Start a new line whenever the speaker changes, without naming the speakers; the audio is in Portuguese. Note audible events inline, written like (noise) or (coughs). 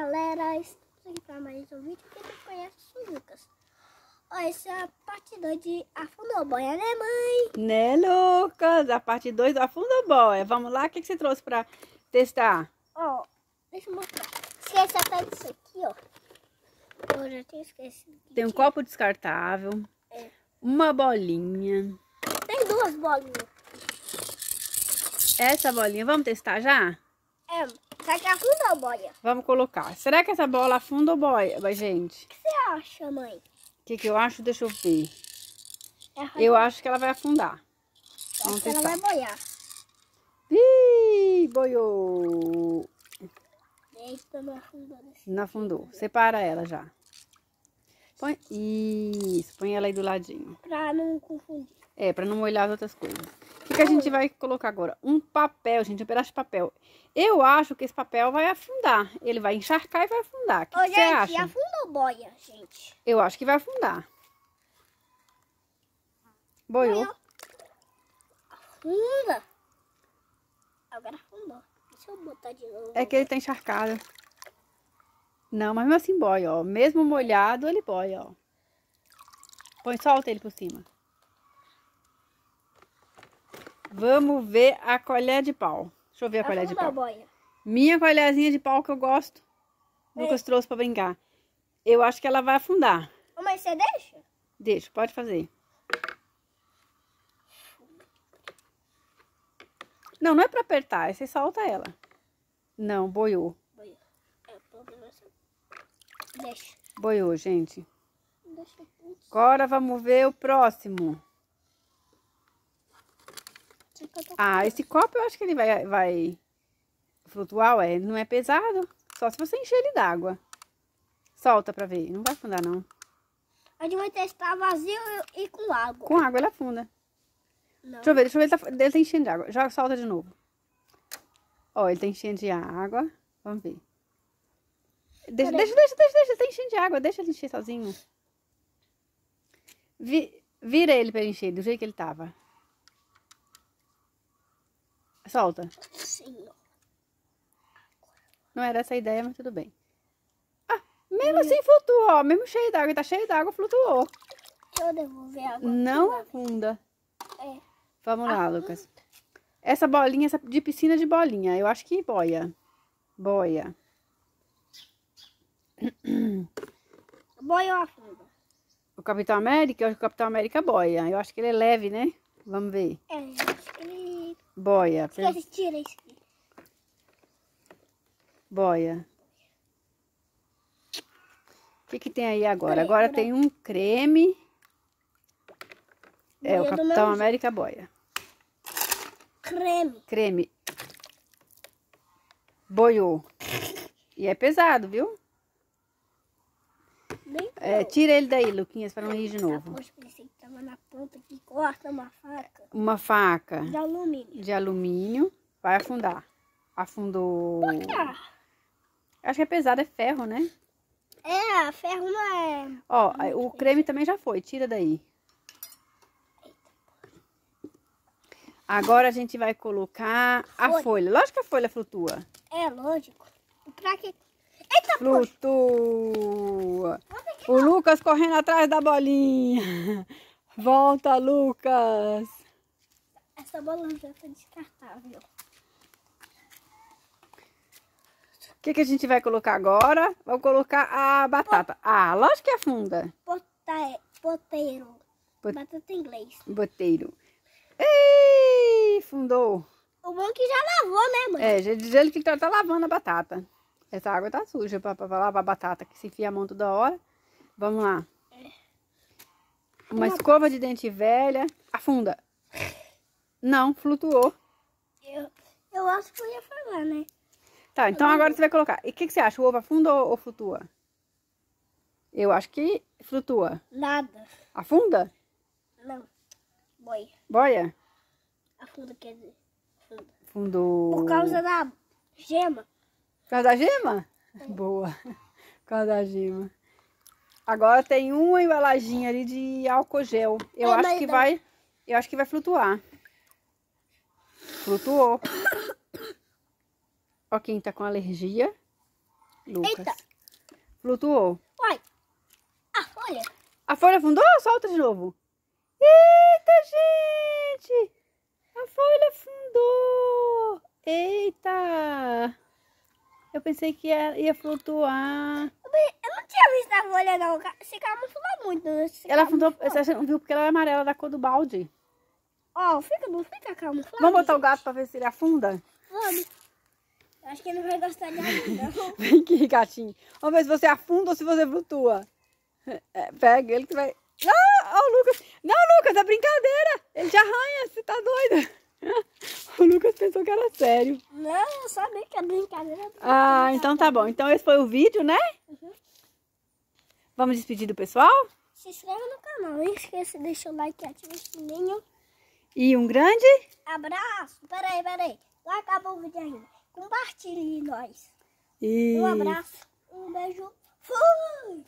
Galera, estamos aqui para mais um vídeo que tu conhece o Lucas. Olha, essa é a parte 2 de Afundou a Boia, né mãe? Né Lucas, a parte 2 do Afundou a Boia. Vamos lá, o que, que você trouxe para testar? Ó, deixa eu mostrar. Esqueci até disso aqui, ó. Eu já tinha esquecido. Tem um copo descartável. É. Uma bolinha. Tem duas bolinhas. Essa bolinha, vamos testar já? É, Será que afunda ou boia? Vamos colocar. Será que essa bola afunda ou boia, gente? O que você acha, mãe? O que, que eu acho? Deixa eu ver. É eu acho que ela vai afundar. Eu Vamos testar. ela vai boiar. Ih, boiou. Eita, não afundou. Não afundou. Né? Separa ela já. Põe... Isso, põe ela aí do ladinho. Pra não confundir. É, pra não molhar as outras coisas. O que, que a gente vai colocar agora? Um papel, gente, um pedaço de papel. Eu acho que esse papel vai afundar. Ele vai encharcar e vai afundar. O que, Ô, que você acha? afundou boia, gente. Eu acho que vai afundar. Boiou. Afunda. Agora afundou. Deixa eu botar de novo. É que ele tá encharcado. Não, mas mesmo assim boia, ó. Mesmo molhado, ele boia, ó. Põe, solta ele por cima. Vamos ver a colher de pau. Deixa eu ver a eu ah, colher de pau. Boia. Minha colherzinha de pau que eu gosto. O é. Lucas trouxe pra brincar. Eu acho que ela vai afundar. Mas você deixa? Deixa, pode fazer. Não, não é pra apertar. você solta ela. Não, boiou. Boiou. É, é boiou, gente. Agora vamos ver o próximo. Ah, esse copo eu acho que ele vai, vai flutuar, ué. Não é pesado. Só se você encher ele d'água. Solta pra ver. Não vai afundar, não. A gente vai testar vazio e com água. Com água ele afunda. Não. Deixa eu ver, deixa eu ver. Ele tá, ele tá enchendo de água. Já solta de novo. Ó, ele tá enchendo de água. Vamos ver. Deixa, deixa, deixa, deixa, deixa. Ele tá enchendo de água. Deixa ele encher sozinho. Vi, vira ele pra ele encher, do jeito que ele tava. Solta. Sim. Não era essa a ideia, mas tudo bem. Ah, mesmo hum. assim flutuou, mesmo cheio d'água, tá cheio d'água, flutuou. Deixa eu devolver agora. Não afunda. É. Vamos lá, ah. Lucas. Essa bolinha, essa de piscina de bolinha, eu acho que boia. Boia. (coughs) Boia ou afunda? O Capitão América, eu acho que o Capitão América boia. Eu acho que ele é leve, né? Vamos ver. É, acho que ele Boia. isso Boia. O que, que tem aí agora? Aí, agora né? tem um creme. É Boia é o Capitão América jeito. Boia. Creme. Creme. Boiou. E é pesado, viu? É, tira ele daí, Luquinhas, para não rir de novo. estava na ponta que corta uma faca. Uma faca. De alumínio. De alumínio. Vai afundar. Afundou. Por Acho que é pesado, é ferro, né? É, ferro não é. Ó, o creme também já foi, tira daí. Agora a gente vai colocar a folha. Lógico que a folha flutua. É, lógico. Pra Eita, Flutua! O Lucas correndo atrás da bolinha. Volta, Lucas. Essa bolinha já tá descartável. O que, que a gente vai colocar agora? Vou colocar a batata. Ah, lógico que afunda. É Bota, boteiro. Bot... Batata em inglês. Boteiro. Ei, fundou. O bom é que já lavou, né, mãe? É, já diz ele que tá, tá lavando a batata. Essa água tá suja pra, pra lavar a batata, que se enfia a mão toda hora. Vamos lá. É. Uma escova de dente velha. Afunda. Não, flutuou. Eu, eu acho que eu ia falar, né? Tá, então agora você vai colocar. E o que, que, você acha? O ovo afunda ou, ou flutua? Eu acho que flutua. Nada. Afunda? Não. Boia. Boia? Afunda, quer dizer. Afunda. Afundou. Por causa da gema. Por causa da gema? É. Boa. (laughs) Por causa da gema. Agora tem uma embaladinha ali de álcool gel. Eu é, acho que vai. Eu acho que vai flutuar. Flutuou. Ó, quem tá com alergia. Lucas. Eita. Flutuou. Uai. Ah, olha. A folha afundou? Solta de novo. Eita, gente! A folha afundou! Eita! Eu pensei que ia flutuar eu não tinha visto a folha, não. Esse cara afundou muito. Né? Ela afundou, você não viu porque ela é amarela da cor do balde. Ó, oh, fica, não fica camuflado. Vamos botar gente. o gato pra ver se ele afunda? Vamos. Acho que ele não vai gostar de afundar. (laughs) Vem aqui, gatinho. Vamos ver se você afunda ou se você flutua. É, pega ele que vai... Ah, ó o Lucas. Não, Lucas, é brincadeira. Ele te arranha, você tá doida. (laughs) O Lucas pensou que era sério. Não, eu sabia que era brincadeira. Ah, então tá bom. Então esse foi o vídeo, né? Vamos despedir do pessoal? Se inscreva no canal, não esqueça de deixar o like e ativar o sininho. E um grande abraço. Peraí, peraí. Lá acabou o vídeo ainda. Compartilhe nós. E... Um abraço, um beijo. Fui!